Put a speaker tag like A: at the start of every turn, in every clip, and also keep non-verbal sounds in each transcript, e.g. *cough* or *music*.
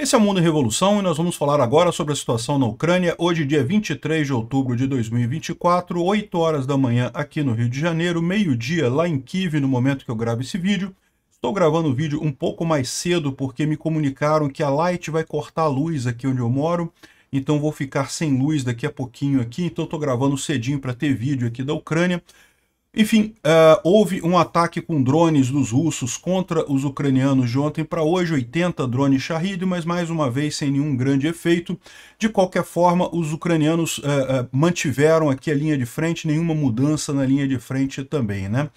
A: Esse é o Mundo em Revolução e nós vamos falar agora sobre a situação na Ucrânia, hoje, dia 23 de outubro de 2024, 8 horas da manhã aqui no Rio de Janeiro, meio-dia lá em Kiev, no momento que eu gravo esse vídeo. Estou gravando o vídeo um pouco mais cedo porque me comunicaram que a Light vai cortar a luz aqui onde eu moro, então vou ficar sem luz daqui a pouquinho aqui, então estou gravando cedinho para ter vídeo aqui da Ucrânia. Enfim, uh, houve um ataque com drones dos russos contra os ucranianos de ontem para hoje, 80 drones Shahid, mas mais uma vez sem nenhum grande efeito. De qualquer forma, os ucranianos uh, uh, mantiveram aqui a linha de frente, nenhuma mudança na linha de frente também, né?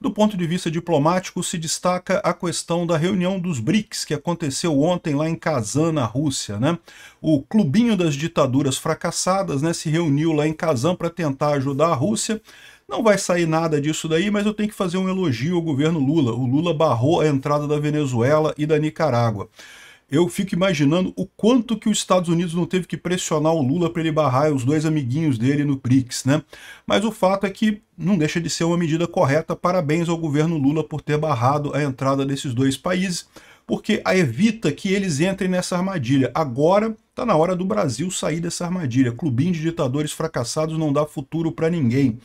A: Do ponto de vista diplomático, se destaca a questão da reunião dos BRICS, que aconteceu ontem lá em Kazan, na Rússia. Né? O clubinho das ditaduras fracassadas né, se reuniu lá em Kazan para tentar ajudar a Rússia. Não vai sair nada disso daí, mas eu tenho que fazer um elogio ao governo Lula. O Lula barrou a entrada da Venezuela e da Nicarágua. Eu fico imaginando o quanto que os Estados Unidos não teve que pressionar o Lula para ele barrar os dois amiguinhos dele no BRICS, né? Mas o fato é que não deixa de ser uma medida correta. Parabéns ao governo Lula por ter barrado a entrada desses dois países, porque evita que eles entrem nessa armadilha. Agora está na hora do Brasil sair dessa armadilha. Clubinho de ditadores fracassados não dá futuro para ninguém.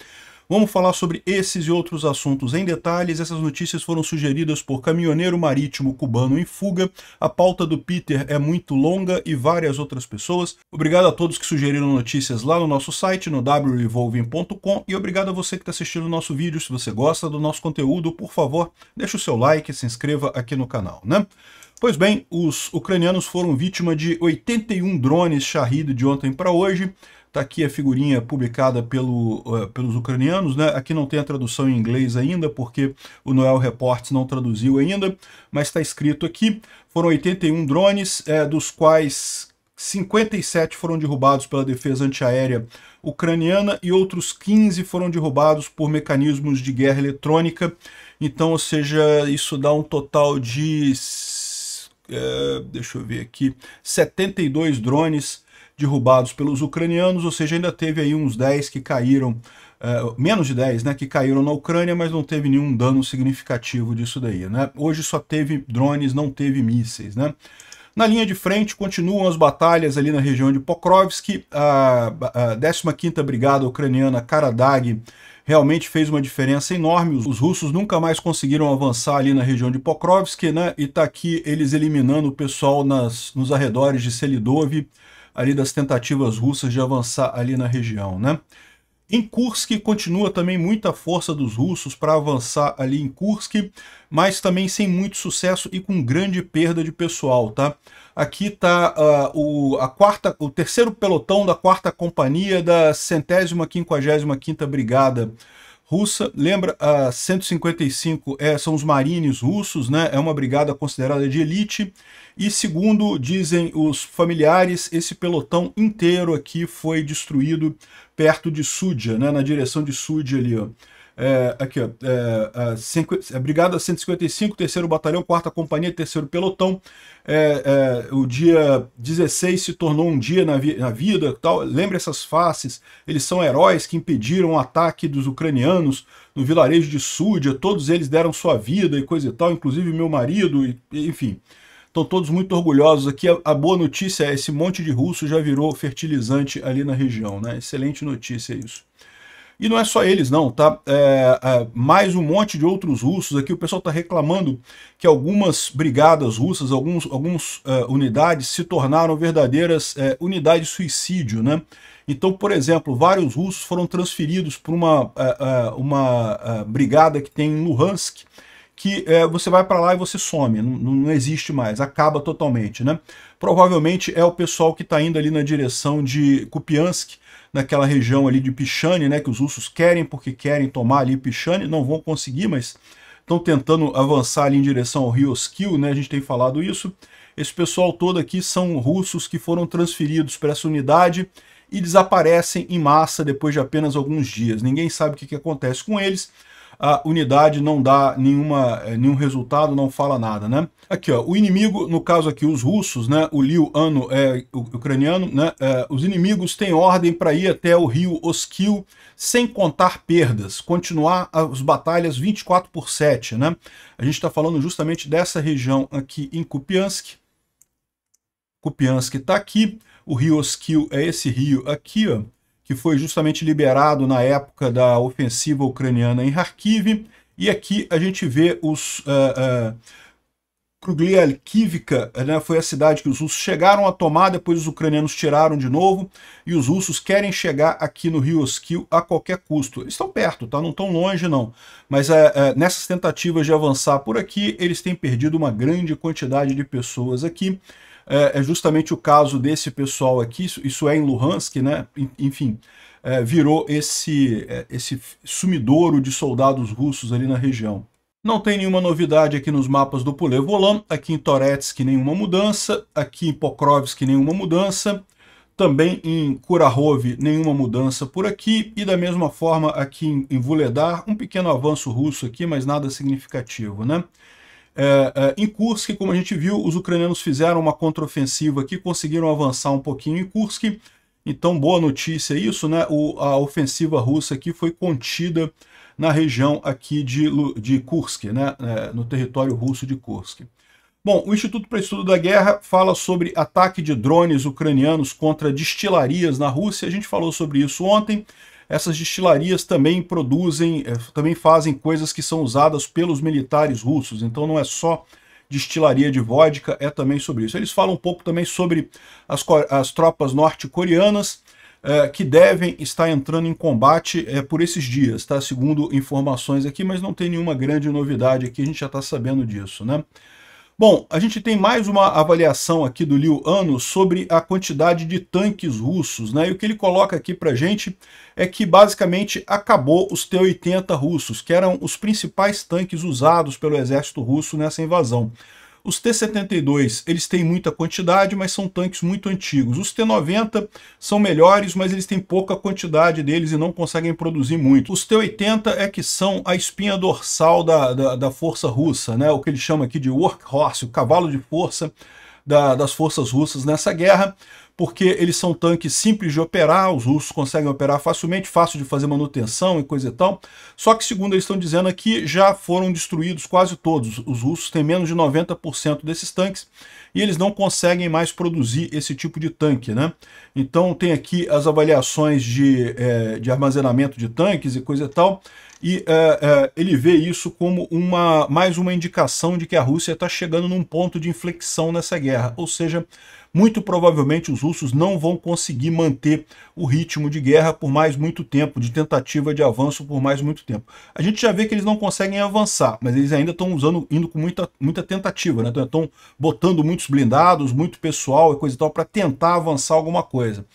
A: Vamos falar sobre esses e outros assuntos em detalhes. Essas notícias foram sugeridas por caminhoneiro marítimo cubano em fuga. A pauta do Peter é muito longa e várias outras pessoas. Obrigado a todos que sugeriram notícias lá no nosso site, no wrevolving.com. E obrigado a você que está assistindo o nosso vídeo. Se você gosta do nosso conteúdo, por favor, deixe o seu like, e se inscreva aqui no canal, né? Pois bem, os ucranianos foram vítima de 81 drones Shahid de ontem para hoje. Está aqui a figurinha publicada pelo, uh, pelos ucranianos. Né? Aqui não tem a tradução em inglês ainda, porque o Noel Reports não traduziu ainda, mas está escrito aqui. Foram 81 drones, é, dos quais 57 foram derrubados pela defesa antiaérea ucraniana e outros 15 foram derrubados por mecanismos de guerra eletrônica. Então, ou seja, isso dá um total de... É, deixa eu ver aqui, 72 drones derrubados pelos ucranianos, ou seja, ainda teve aí uns 10 que caíram, eh, menos de 10, né, que caíram na Ucrânia, mas não teve nenhum dano significativo disso daí, né? Hoje só teve drones, não teve mísseis, né? Na linha de frente continuam as batalhas ali na região de Pokrovsk, a, a 15ª Brigada Ucraniana Karadag realmente fez uma diferença enorme. Os russos nunca mais conseguiram avançar ali na região de Pokrovsk, né? E tá aqui eles eliminando o pessoal nas, nos arredores de Selidov, ali das tentativas russas de avançar ali na região, né? Em Kursk continua também muita força dos russos para avançar ali em Kursk, mas também sem muito sucesso e com grande perda de pessoal, tá? Aqui está uh, ah, o, o terceiro pelotão da quarta companhia da centésima quinquagésima quinta brigada russa. Lembra, a uh, 155 é, são os marines russos, né? É uma brigada considerada de elite e segundo dizem os familiares, esse pelotão inteiro aqui foi destruído perto de Súdia, né, na direção de Súdia ali, ó. É, aqui, ó, é, a, cinco, a Brigada 155, 3 Batalhão, 4 Companhia, 3 Pelotão. É, é, o dia 16 se tornou um dia na, vi, na vida. tal Lembre essas faces, eles são heróis que impediram o ataque dos ucranianos no vilarejo de Súdia. Todos eles deram sua vida e coisa e tal, inclusive meu marido, e, enfim. Estão todos muito orgulhosos aqui. A, a, boa notícia é esse monte de russo já virou fertilizante ali na região, né? Excelente notícia isso. E não é só eles não, tá? É, é, mais um monte de outros russos aqui. O pessoal está reclamando que algumas brigadas russas, algumas alguns, é, unidades se tornaram verdadeiras uh, unidades suicídio, né? Então, por exemplo, vários russos foram transferidos para uma, é, uma brigada que tem em Luhansk, que é, você vai para lá e você some, não, não, existe mais, acaba totalmente, né? Provavelmente é o pessoal que está indo ali na direção de Kupiansk, naquela região ali de Pichane, né, que os russos querem porque querem tomar ali Pichane, não vão conseguir, mas estão tentando avançar ali em direção ao Rio Skill, né, a gente tem falado isso. Esse pessoal todo aqui são russos que foram transferidos para essa unidade e desaparecem em massa depois de apenas alguns dias. Ninguém sabe o que, que acontece com eles, a unidade não dá nenhuma, é, nenhum resultado, não fala nada, né? Aqui, ó, o inimigo, no caso aqui, os russos, né? O Liu Ano é ucraniano, né? É, os inimigos têm ordem para ir até o rio Oskil sem contar perdas, continuar as batalhas 24 por 7, né? A gente está falando justamente dessa região aqui em Kupiansk. Kupiansk está aqui, o rio Oskil é esse rio aqui, ó que foi justamente liberado na época da ofensiva ucraniana em Kharkiv. E aqui a gente vê os... Uh, uh, né, foi a cidade que os russos chegaram a tomar, depois os ucranianos tiraram de novo, e os russos querem chegar aqui no Rio Oskil a qualquer custo. Eles estão perto, tá? não estão longe não, mas eh, nessas tentativas de avançar por aqui, eles têm perdido uma grande quantidade de pessoas aqui, é, é, justamente o caso desse pessoal aqui, isso, é em Luhansk, né? enfim, é, virou esse, é, esse sumidouro de soldados russos ali na região. Não tem nenhuma novidade aqui nos mapas do Pulevolan, aqui em Toretsk nenhuma mudança, aqui em Pokrovsk nenhuma mudança, também em Kurahov nenhuma mudança por aqui, e da mesma forma aqui em, em Vuledar, um pequeno avanço russo aqui, mas nada significativo, né? é, é, em Kursk, como a gente viu, os ucranianos fizeram uma contraofensiva aqui, conseguiram avançar um pouquinho em Kursk. Então, boa notícia isso, né? O, a ofensiva russa aqui foi contida na região aqui de, de Kursk, né? É, no território russo de Kursk. Bom, o Instituto para Estudo da Guerra fala sobre ataque de drones ucranianos contra destilarias na Rússia. A gente falou sobre isso ontem. Essas destilarias também produzem, eh, também fazem coisas que são usadas pelos militares russos, então não é só destilaria de vodka, é também sobre isso. Eles falam um pouco também sobre as, as tropas norte-coreanas, é, que devem estar entrando em combate é, por esses dias, tá? Segundo informações aqui, mas não tem nenhuma grande novidade aqui, a gente já está sabendo disso, né? Bom, a gente tem mais uma avaliação aqui do Liu Ano sobre a quantidade de tanques russos, né? E o que ele coloca aqui pra gente é que basicamente acabou os T-80 russos, que eram os principais tanques usados pelo exército russo nessa invasão. Os T-72, eles têm muita quantidade, mas são tanques muito antigos. Os T-90 são melhores, mas eles têm pouca quantidade deles e não conseguem produzir muito. Os T-80 é que são a espinha dorsal da, da, da força russa, né? o que eles chamam aqui de workhorse, o cavalo de força da, das forças russas nessa guerra porque eles são tanques simples de operar, os russos conseguem operar facilmente, fácil de fazer manutenção e coisa e tal. Só que, segundo eles estão dizendo aqui, já foram destruídos quase todos. Os russos têm menos de 90% desses tanques e eles não conseguem mais produzir esse tipo de tanque, né? Então tem aqui as avaliações de, é, de armazenamento de tanques e coisa e tal, e é, é, ele vê isso como uma, mais uma indicação de que a Rússia está chegando num ponto de inflexão nessa guerra, ou seja, muito provavelmente os russos não vão conseguir manter o ritmo de guerra por mais muito tempo, de tentativa de avanço por mais muito tempo. A gente já vê que eles não conseguem avançar, mas eles ainda estão usando, indo com muita, muita tentativa, né? Estão botando muitos blindados, muito pessoal e coisa e tal, para tentar avançar alguma coisa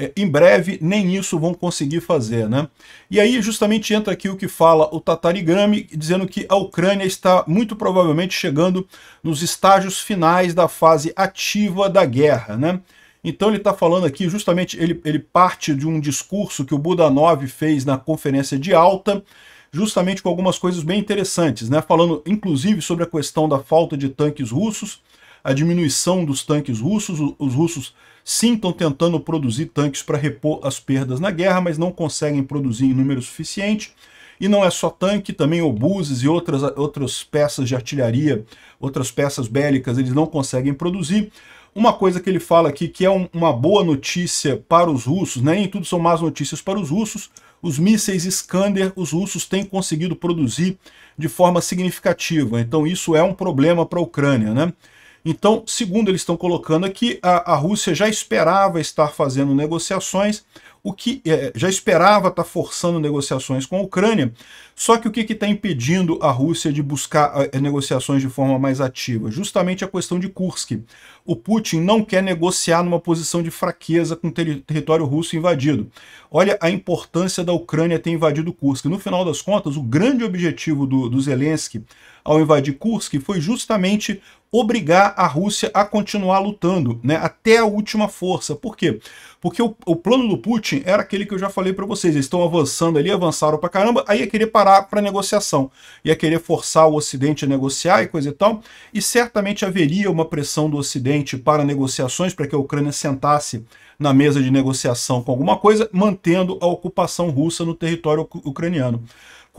A: é, em breve nem isso vão conseguir fazer. Né? E aí justamente entra aqui o que fala o Tatarigami, dizendo que a Ucrânia está muito provavelmente chegando nos estágios finais da fase ativa da guerra. Né? Então ele está falando aqui, justamente, ele, ele parte de um discurso que o Budanov fez na conferência de alta, justamente com algumas coisas bem interessantes, né? falando inclusive sobre a questão da falta de tanques russos, a diminuição dos tanques russos. Os russos sim estão tentando produzir tanques para repor as perdas na guerra, mas não conseguem produzir em número suficiente. E não é só tanque, também obuses e outras, outras peças de artilharia, outras peças bélicas, eles não conseguem produzir. Uma coisa que ele fala aqui que é um, uma boa notícia para os russos, né? nem tudo são más notícias para os russos, os mísseis Skander os russos têm conseguido produzir de forma significativa. Então isso é um problema para a Ucrânia. Né? Então, segundo eles estão colocando aqui, a, a Rússia já esperava estar fazendo negociações o que é, já esperava estar tá forçando negociações com a Ucrânia, só que o que está impedindo a Rússia de buscar é, é, negociações de forma mais ativa? Justamente a questão de Kursk. O Putin não quer negociar numa posição de fraqueza com o ter território russo invadido. Olha a importância da Ucrânia ter invadido Kursk. No final das contas, o grande objetivo do, do Zelensky ao invadir Kursk foi justamente obrigar a Rússia a continuar lutando, né, até a última força. Por quê? Porque o, o plano do Putin era aquele que eu já falei para vocês. Eles estão avançando ali, avançaram para caramba, aí ia querer parar para negociação. Ia querer forçar o Ocidente a negociar e coisa e tal. E certamente haveria uma pressão do Ocidente para negociações, para que a Ucrânia sentasse na mesa de negociação com alguma coisa, mantendo a ocupação russa no território ucraniano.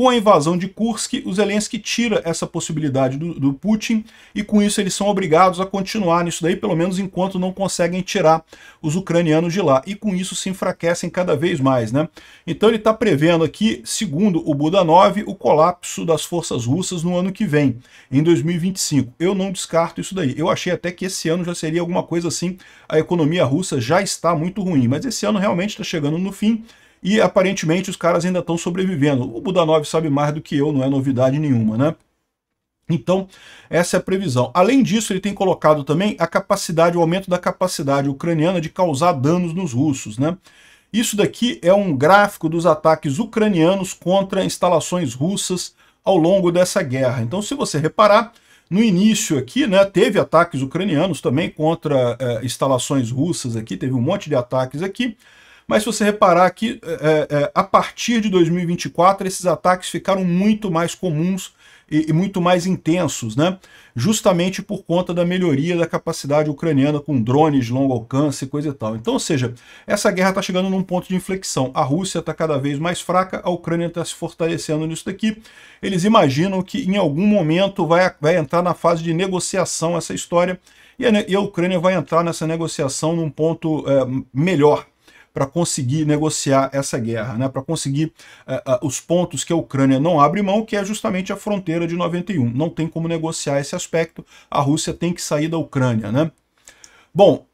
A: Com a invasão de Kursk, o Zelensky tira essa possibilidade do, do, Putin e com isso eles são obrigados a continuar nisso daí, pelo menos enquanto não conseguem tirar os ucranianos de lá. E com isso se enfraquecem cada vez mais, né? Então ele está prevendo aqui, segundo o Budanov, o colapso das forças russas no ano que vem, em 2025. Eu não descarto isso daí. Eu achei até que esse ano já seria alguma coisa assim, a economia russa já está muito ruim, mas esse ano realmente está chegando no fim e aparentemente os caras ainda estão sobrevivendo. O Budanov sabe mais do que eu, não é novidade nenhuma, né? Então, essa é a previsão. Além disso, ele tem colocado também a capacidade, o aumento da capacidade ucraniana de causar danos nos russos, né? Isso daqui é um gráfico dos ataques ucranianos contra instalações russas ao longo dessa guerra. Então, se você reparar, no início aqui, né, teve ataques ucranianos também contra eh, instalações russas aqui, teve um monte de ataques aqui, mas se você reparar aqui, é, é, é a partir de 2024, esses ataques ficaram muito mais comuns e, e, muito mais intensos, né? justamente por conta da melhoria da capacidade ucraniana com drones de longo alcance e coisa e tal. Então, ou seja, essa guerra está chegando num ponto de inflexão. A Rússia está cada vez mais fraca, a Ucrânia está se fortalecendo nisso daqui. Eles imaginam que em algum momento vai, vai entrar na fase de negociação essa história e a, e a Ucrânia vai entrar nessa negociação num ponto é, melhor, para conseguir negociar essa guerra, né? para conseguir uh, uh, os pontos que a Ucrânia não abre mão, que é justamente a fronteira de 91. Não tem como negociar esse aspecto, a Rússia tem que sair da Ucrânia. Né? Bom,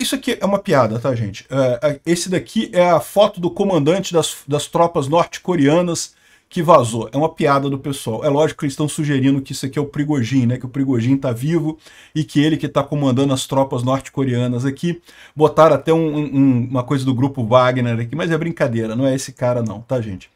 A: isso aqui é uma piada, tá, gente? Uh, esse daqui é a foto do comandante das, das tropas norte-coreanas que vazou. É uma piada do pessoal. É lógico que eles estão sugerindo que isso aqui é o Prigojin, né? Que o Prigojin tá vivo e que ele que tá comandando as tropas norte-coreanas aqui. Botaram até um, um, uma coisa do grupo Wagner aqui, mas é brincadeira, não é esse cara não, tá, gente?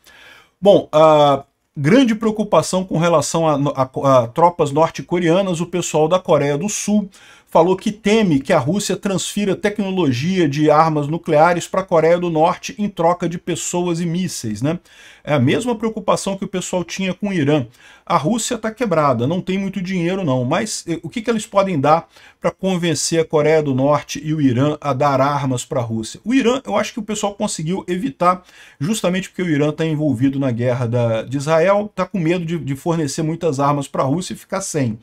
A: Bom, a grande preocupação com relação a, a, a tropas norte-coreanas, o pessoal da Coreia do Sul falou que teme que a Rússia transfira tecnologia de armas nucleares para a Coreia do Norte em troca de pessoas e mísseis. Né? É a mesma preocupação que o pessoal tinha com o Irã. A Rússia está quebrada, não tem muito dinheiro não, mas eh, o que, que eles podem dar para convencer a Coreia do Norte e o Irã a dar armas para a Rússia? O Irã, eu acho que o pessoal conseguiu evitar, justamente porque o Irã está envolvido na guerra da, de Israel, está com medo de, de fornecer muitas armas para a Rússia e ficar sem.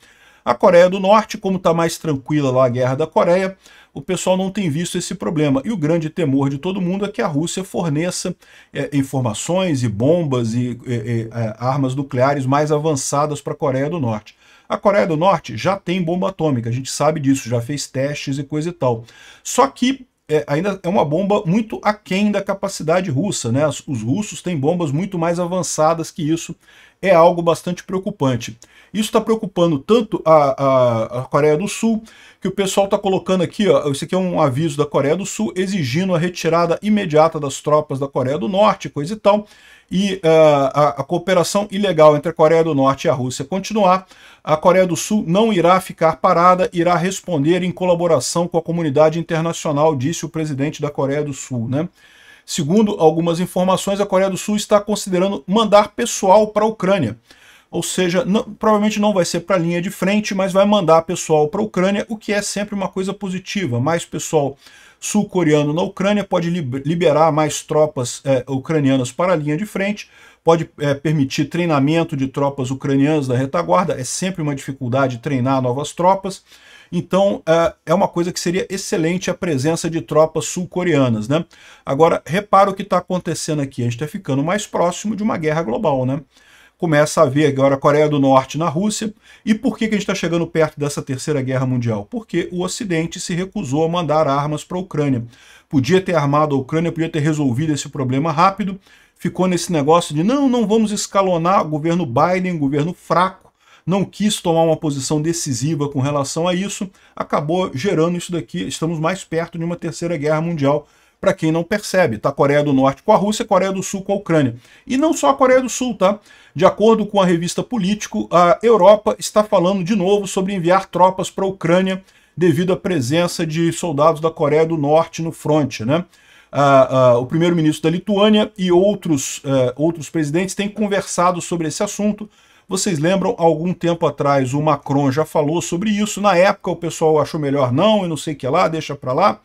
A: A Coreia do Norte, como está mais tranquila lá a guerra da Coreia, o pessoal não tem visto esse problema. E o grande temor de todo mundo é que a Rússia forneça é, informações e bombas e é, é, é armas nucleares mais avançadas para a Coreia do Norte. A Coreia do Norte já tem bomba atômica, a gente sabe disso, já fez testes e coisa e tal. Só que é, ainda é uma bomba muito aquém da capacidade russa, né? Os russos têm bombas muito mais avançadas que isso é algo bastante preocupante. Isso está preocupando tanto a, a, a, Coreia do Sul, que o pessoal está colocando aqui, ó, esse aqui é um aviso da Coreia do Sul, exigindo a retirada imediata das tropas da Coreia do Norte, coisa e tal, e uh, a, a, cooperação ilegal entre a Coreia do Norte e a Rússia continuar, a Coreia do Sul não irá ficar parada, irá responder em colaboração com a comunidade internacional, disse o presidente da Coreia do Sul, né? Segundo algumas informações, a Coreia do Sul está considerando mandar pessoal para a Ucrânia. Ou seja, não, provavelmente não vai ser para a linha de frente, mas vai mandar pessoal para a Ucrânia, o que é sempre uma coisa positiva. Mais pessoal sul-coreano na Ucrânia pode liberar mais tropas é, ucranianas para a linha de frente, pode é, permitir treinamento de tropas ucranianas da retaguarda, é sempre uma dificuldade treinar novas tropas. Então é, é uma coisa que seria excelente a presença de tropas sul-coreanas. Né? Agora, repara o que está acontecendo aqui. A gente está ficando mais próximo de uma guerra global. Né? começa a ver agora a Coreia do Norte na Rússia. E por que, a gente está chegando perto dessa Terceira Guerra Mundial? Porque o Ocidente se recusou a mandar armas para a Ucrânia. Podia ter armado a Ucrânia, podia ter resolvido esse problema rápido. Ficou nesse negócio de não, não vamos escalonar governo Biden, governo fraco não quis tomar uma posição decisiva com relação a isso, acabou gerando isso daqui. Estamos mais perto de uma terceira guerra mundial para quem não percebe, tá? Coreia do Norte com a Rússia, Coreia do Sul com a Ucrânia. E não só a Coreia do Sul, tá? De acordo com a revista Político, a Europa está falando de novo sobre enviar tropas para a Ucrânia devido à presença de soldados da Coreia do Norte no fronte, né? o primeiro-ministro da Lituânia e outros, eh, outros presidentes têm conversado sobre esse assunto, vocês lembram, algum tempo atrás o Macron já falou sobre isso. Na época o pessoal achou melhor não e não sei o que lá, deixa para lá.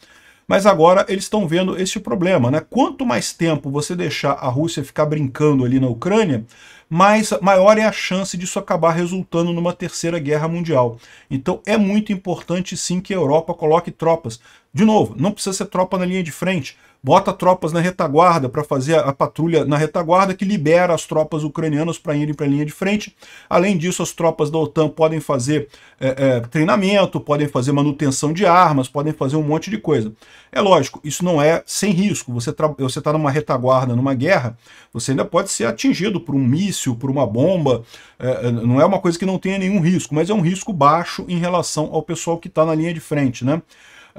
A: Mas agora eles estão vendo esse problema, né? Quanto mais tempo você deixar a Rússia ficar brincando ali na Ucrânia, mais, maior é a chance disso acabar resultando numa terceira guerra mundial. Então é muito importante sim que a Europa coloque tropas. De novo, não precisa ser tropa na linha de frente, bota tropas na retaguarda para fazer a patrulha na retaguarda que libera as tropas ucranianas para irem para a linha de frente. Além disso, as tropas da OTAN podem fazer é, é, treinamento, podem fazer manutenção de armas, podem fazer um monte de coisa. É lógico, isso não é sem risco. Você está numa retaguarda, numa guerra, você ainda pode ser atingido por um míssil, por uma bomba. É, é, não é uma coisa que não tenha nenhum risco, mas é um risco baixo em relação ao pessoal que está na linha de frente, né? uh,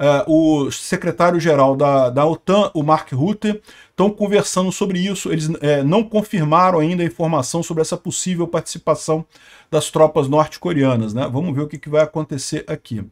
A: o secretário-geral da, da OTAN, o Mark Rutte, estão conversando sobre isso. Eles eh, não confirmaram ainda a informação sobre essa possível participação das tropas norte-coreanas. Né? Vamos ver o que, que vai acontecer aqui.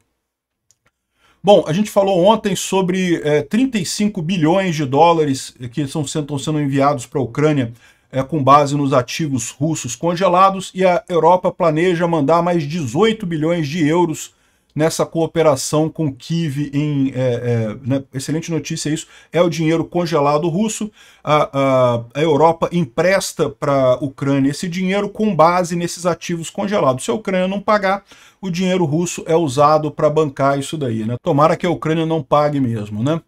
A: Bom, a gente falou ontem sobre é, eh, 35 bilhões de dólares que são, estão sendo enviados para a Ucrânia é, com base nos ativos russos congelados e a Europa planeja mandar mais 18 bilhões de euros nessa cooperação com Kiev em é, é, né, excelente notícia isso é o dinheiro congelado russo a, a, a Europa empresta para a Ucrânia esse dinheiro com base nesses ativos congelados se a Ucrânia não pagar o dinheiro russo é usado para bancar isso daí né tomara que a Ucrânia não pague mesmo né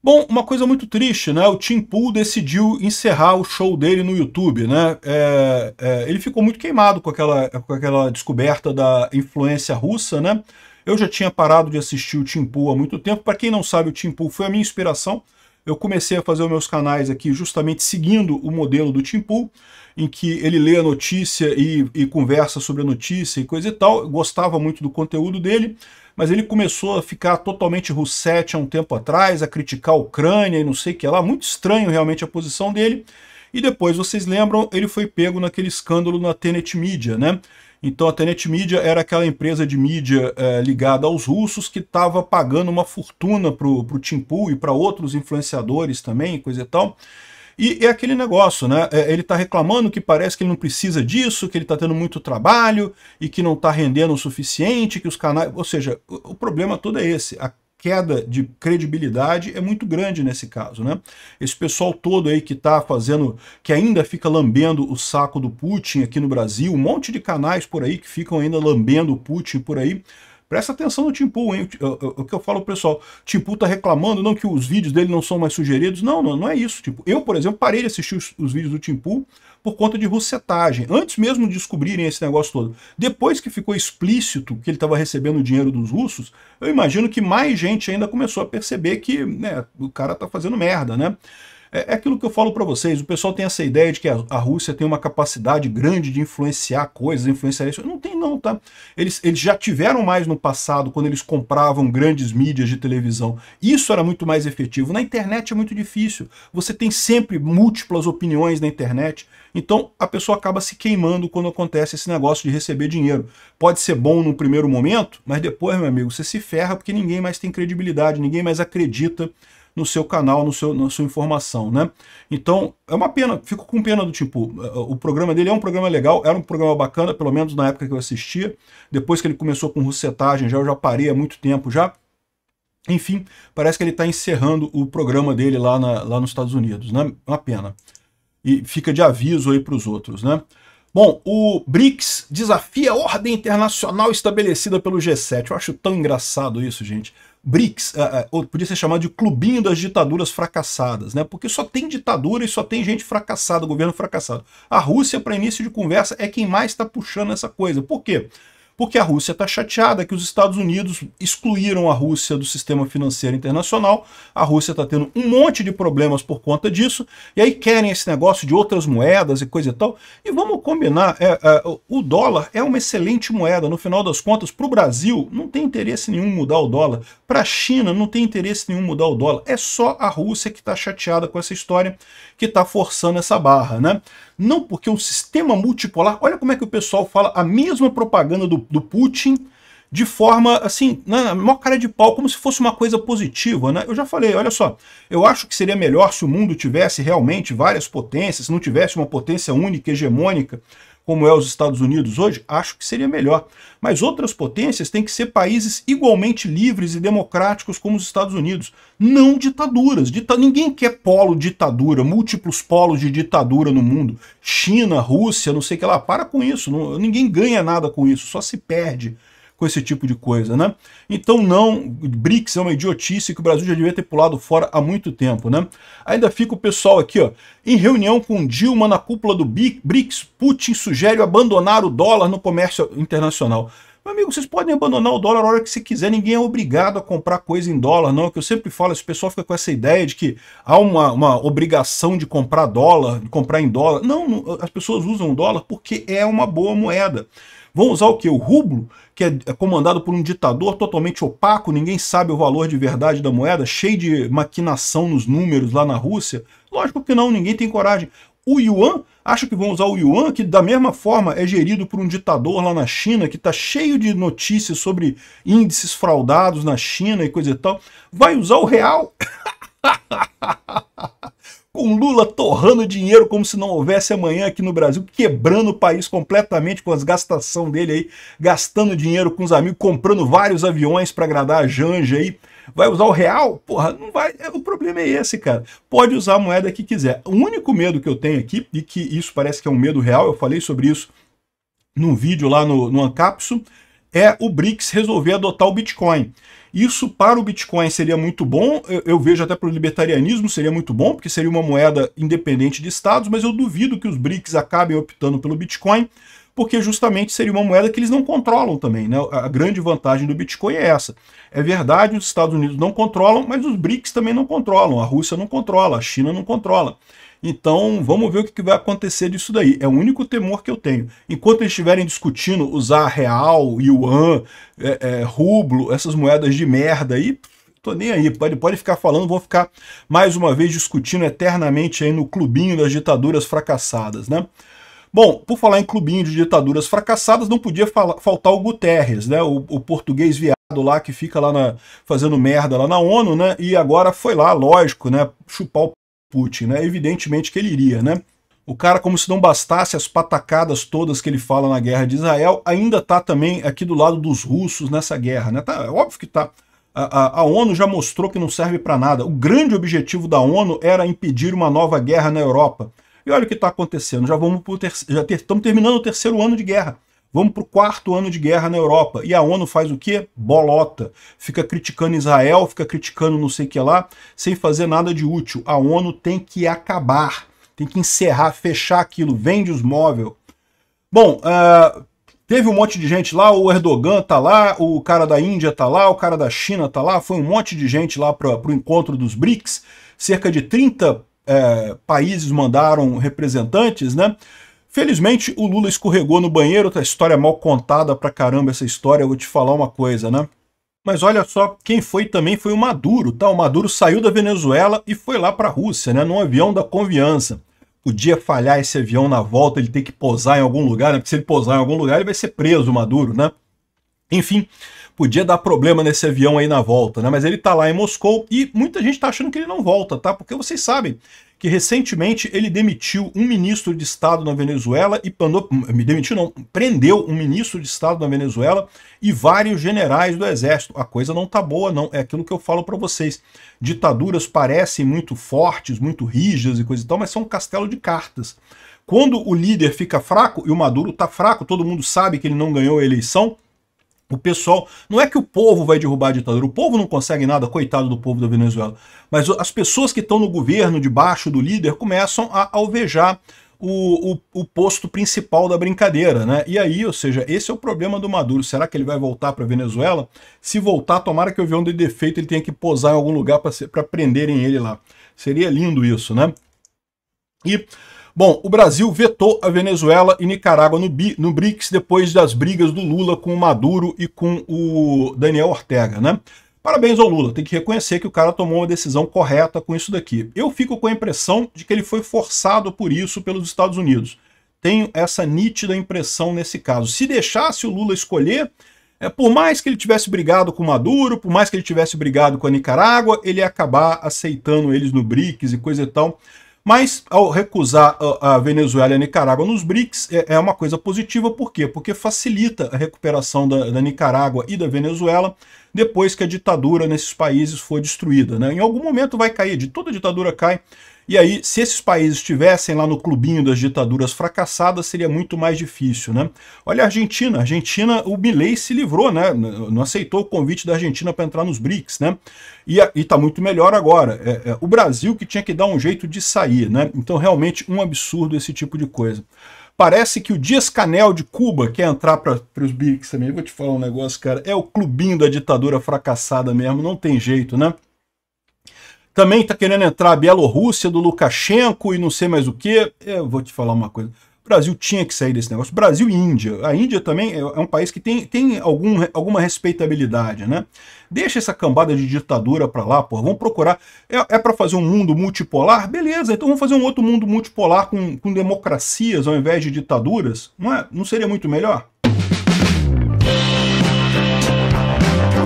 A: Bom, uma coisa muito triste, né? O Tim Pool decidiu encerrar o show dele no YouTube, né? É, é, ele ficou muito queimado com aquela, com aquela descoberta da influência russa, né? Eu já tinha parado de assistir o Tim Pool há muito tempo. Para quem não sabe, o Tim Pool foi a minha inspiração. Eu comecei a fazer os meus canais aqui justamente seguindo o modelo do Tim Pool, em que ele lê a notícia e, e conversa sobre a notícia e coisa e tal. Eu gostava muito do conteúdo dele mas ele começou a ficar totalmente russete há um tempo atrás, a criticar a Ucrânia e não sei o que lá, muito estranho realmente a posição dele. E depois, vocês lembram, ele foi pego naquele escândalo na Tenet Media, né? Então a Tenet Media era aquela empresa de mídia eh, ligada aos russos que estava pagando uma fortuna para o Tim e para outros influenciadores também, coisa e tal. E é aquele negócio, né? É, ele está reclamando que parece que ele não precisa disso, que ele está tendo muito trabalho e que não está rendendo o suficiente, que os canais. Ou seja, o, problema todo é esse. A queda de credibilidade é muito grande nesse caso, né? Esse pessoal todo aí que está fazendo, que ainda fica lambendo o saco do Putin aqui no Brasil, um monte de canais por aí que ficam ainda lambendo o Putin por aí, Presta atenção no Tim Pool, hein? O que eu falo, pro pessoal, Tim Pool tá reclamando, não que os vídeos dele não são mais sugeridos. Não, não, não é isso. Tipo, eu, por exemplo, parei de assistir os, os vídeos do Tim Pool por conta de russetagem, antes mesmo de descobrirem esse negócio todo. Depois que ficou explícito que ele estava recebendo dinheiro dos russos, eu imagino que mais gente ainda começou a perceber que né, o cara tá fazendo merda, né? É, é, aquilo que eu falo para vocês, o pessoal tem essa ideia de que a, a, Rússia tem uma capacidade grande de influenciar coisas, influenciar isso. Não tem não, tá? Eles, eles já tiveram mais no passado, quando eles compravam grandes mídias de televisão. Isso era muito mais efetivo. Na internet é muito difícil. Você tem sempre múltiplas opiniões na internet. Então a pessoa acaba se queimando quando acontece esse negócio de receber dinheiro. Pode ser bom no primeiro momento, mas depois, meu amigo, você se ferra porque ninguém mais tem credibilidade, ninguém mais acredita no seu canal, no seu, na sua informação, né? Então, é uma pena, fico com pena do tipo, eh, o programa dele é um programa legal, era um programa bacana, pelo menos na época que eu assistia, depois que ele começou com russetagem, já, eu já parei há muito tempo já, enfim, parece que ele está encerrando o programa dele lá, na, lá nos Estados Unidos, né? É uma pena. E fica de aviso aí para os outros, né? Bom, o BRICS desafia a ordem internacional estabelecida pelo G7. Eu acho tão engraçado isso, gente. BRICS, é, é, ou podia ser chamado de clubinho das ditaduras fracassadas, né? porque só tem ditadura e só tem gente fracassada, governo fracassado. A Rússia, para início de conversa, é quem mais está puxando essa coisa. Por quê? porque a Rússia está chateada que os Estados Unidos excluíram a Rússia do sistema financeiro internacional. A Rússia está tendo um monte de problemas por conta disso, e aí querem esse negócio de outras moedas e coisa e tal. E vamos combinar, é, é, o dólar é uma excelente moeda. No final das contas, para o Brasil, não tem interesse nenhum mudar o dólar. Para a China, não tem interesse nenhum mudar o dólar. É só a Rússia que está chateada com essa história, que está forçando essa barra, né? Não porque o sistema multipolar. Olha como é que o pessoal fala a mesma propaganda do, do Putin de forma assim, na né, maior cara de pau, como se fosse uma coisa positiva, né? Eu já falei, olha só, eu acho que seria melhor se o mundo tivesse realmente várias potências, se não tivesse uma potência única, hegemônica, como é os Estados Unidos hoje, acho que seria melhor. Mas outras potências têm que ser países igualmente livres e democráticos como os Estados Unidos, não ditaduras. Dita... Ninguém quer polo ditadura, múltiplos polos de ditadura no mundo. China, Rússia, não sei o que lá, para com isso. Não... Ninguém ganha nada com isso, só se perde com esse tipo de coisa, né? Então não, BRICS é uma idiotice que o Brasil já devia ter pulado fora há muito tempo, né? Ainda fica o pessoal aqui, ó, em reunião com Dilma na cúpula do BRICS, Putin sugere abandonar o dólar no comércio internacional. Meu amigo, vocês podem abandonar o dólar a hora que você quiser, ninguém é obrigado a comprar coisa em dólar, não. É o que eu sempre falo, esse pessoal fica com essa ideia de que há uma, uma obrigação de comprar dólar, de comprar em dólar. Não, não as pessoas usam o dólar porque é uma boa moeda. Vão usar o que? O rublo, que é, é comandado por um ditador totalmente opaco, ninguém sabe o valor de verdade da moeda, cheio de maquinação nos números lá na Rússia? Lógico que não, ninguém tem coragem. O Yuan, acho que vão usar o Yuan, que da mesma forma é gerido por um ditador lá na China, que está cheio de notícias sobre índices fraudados na China e coisa e tal. Vai usar o real? *laughs* com Lula torrando dinheiro como se não houvesse amanhã aqui no Brasil, quebrando o país completamente com as gastação dele aí, gastando dinheiro com os amigos, comprando vários aviões para agradar a Janja aí. Vai usar o real? Porra, não vai. É, o problema é esse, cara. Pode usar a moeda que quiser. O único medo que eu tenho aqui, e que isso parece que é um medo real, eu falei sobre isso num vídeo lá no, no Ancapso, é o BRICS resolver adotar o Bitcoin. Isso para o Bitcoin seria muito bom, eu, eu vejo até para o libertarianismo seria muito bom, porque seria uma moeda independente de estados, mas eu duvido que os BRICS acabem optando pelo Bitcoin, porque justamente seria uma moeda que eles não controlam também. Né? A grande vantagem do Bitcoin é essa. É verdade, os Estados Unidos não controlam, mas os BRICS também não controlam. A Rússia não controla, a China não controla. Então, vamos ver o que vai acontecer disso daí. É o único temor que eu tenho. Enquanto eles estiverem discutindo usar real, yuan, é, é, rublo, essas moedas de merda aí, tô nem aí. Pode, pode ficar falando, vou ficar mais uma vez discutindo eternamente aí no clubinho das ditaduras fracassadas, né? Bom, por falar em clubinho de ditaduras fracassadas, não podia faltar o Guterres, né? O, o português viado lá que fica lá na, fazendo merda lá na ONU, né? E agora foi lá, lógico, né? Chupar o Putin, né? Evidentemente que ele iria, né? O cara, como se não bastasse as patacadas todas que ele fala na guerra de Israel, ainda tá também aqui do lado dos russos nessa guerra, né? Tá, é óbvio que tá. A, a, a, ONU já mostrou que não serve para nada. O grande objetivo da ONU era impedir uma nova guerra na Europa. E olha o que está acontecendo. Já vamos pro já ter estamos terminando o terceiro ano de guerra. Vamos para o quarto ano de guerra na Europa. E a ONU faz o quê? Bolota. Fica criticando Israel, fica criticando não sei o que lá, sem fazer nada de útil. A ONU tem que acabar, tem que encerrar, fechar aquilo, vende os móveis. Bom, uh, teve um monte de gente lá, o Erdogan tá lá, o cara da Índia tá lá, o cara da China tá lá, foi um monte de gente lá para o encontro dos BRICS cerca de 30 é, países mandaram representantes, né? Felizmente, o Lula escorregou no banheiro, tá história mal contada pra caramba essa história, eu vou te falar uma coisa, né? Mas olha só, quem foi também foi o Maduro, tá? O Maduro saiu da Venezuela e foi lá pra Rússia, né? Num avião da confiança. Podia falhar esse avião na volta, ele tem que pousar em algum lugar, né? Porque se ele pousar em algum lugar, ele vai ser preso, o Maduro, né? Enfim, podia dar problema nesse avião aí na volta, né? Mas ele tá lá em Moscou e muita gente tá achando que ele não volta, tá? Porque vocês sabem que recentemente ele demitiu um ministro de Estado na Venezuela e hum, me demitiu não, prendeu um ministro de Estado na Venezuela e vários generais do exército. A coisa não tá boa não, é aquilo que eu falo para vocês. Ditaduras parecem muito fortes, muito rígidas e coisa e tal, mas são um castelo de cartas. Quando o líder fica fraco e o Maduro tá fraco, todo mundo sabe que ele não ganhou a eleição, o pessoal, não é que o povo vai derrubar a ditadura, o povo não consegue nada, coitado do povo da Venezuela. Mas as pessoas que estão no governo, debaixo do líder, começam a alvejar o, o, o, posto principal da brincadeira, né? E aí, ou seja, esse é o problema do Maduro. Será que ele vai voltar para a Venezuela? Se voltar, tomara que o avião dê defeito, ele tenha que posar em algum lugar para prenderem ele lá. Seria lindo isso, né? E Bom, o Brasil vetou a Venezuela e Nicarágua no, B, no BRICS depois das brigas do Lula com o Maduro e com o Daniel Ortega, né? Parabéns ao Lula, tem que reconhecer que o cara tomou uma decisão correta com isso daqui. Eu fico com a impressão de que ele foi forçado por isso pelos Estados Unidos. Tenho essa nítida impressão nesse caso. Se deixasse o Lula escolher, é, por mais que ele tivesse brigado com o Maduro, por mais que ele tivesse brigado com a Nicarágua, ele ia acabar aceitando eles no BRICS e coisa e tal. Mas ao recusar ah, a, Venezuela e a Nicarágua nos BRICS é, é, uma coisa positiva, por quê? Porque facilita a recuperação da, da, Nicarágua e da Venezuela depois que a ditadura nesses países foi destruída. Né? Em algum momento vai cair, de toda ditadura cai, e aí, se esses países estivessem lá no clubinho das ditaduras fracassadas, seria muito mais difícil, né? Olha a Argentina. A Argentina, o Milei se livrou, né? Não aceitou o convite da Argentina para entrar nos BRICS, né? E, está muito melhor agora. É, é, o Brasil que tinha que dar um jeito de sair, né? Então, realmente, um absurdo esse tipo de coisa. Parece que o Dias-Canel de Cuba quer entrar para os BRICS também. Eu vou te falar um negócio, cara. É o clubinho da ditadura fracassada mesmo, não tem jeito, né? Também está querendo entrar a Bielorrússia do Lukashenko e não sei mais o que. É, eu vou te falar uma coisa. O Brasil tinha que sair desse negócio. Brasil e Índia. A Índia também é, é um país que tem, tem algum, alguma respeitabilidade, né? Deixa essa cambada de ditadura para lá, pô. Vamos procurar. É, é para fazer um mundo multipolar? Beleza, então vamos fazer um outro mundo multipolar com, com democracias ao invés de ditaduras? Não, é? não seria muito melhor?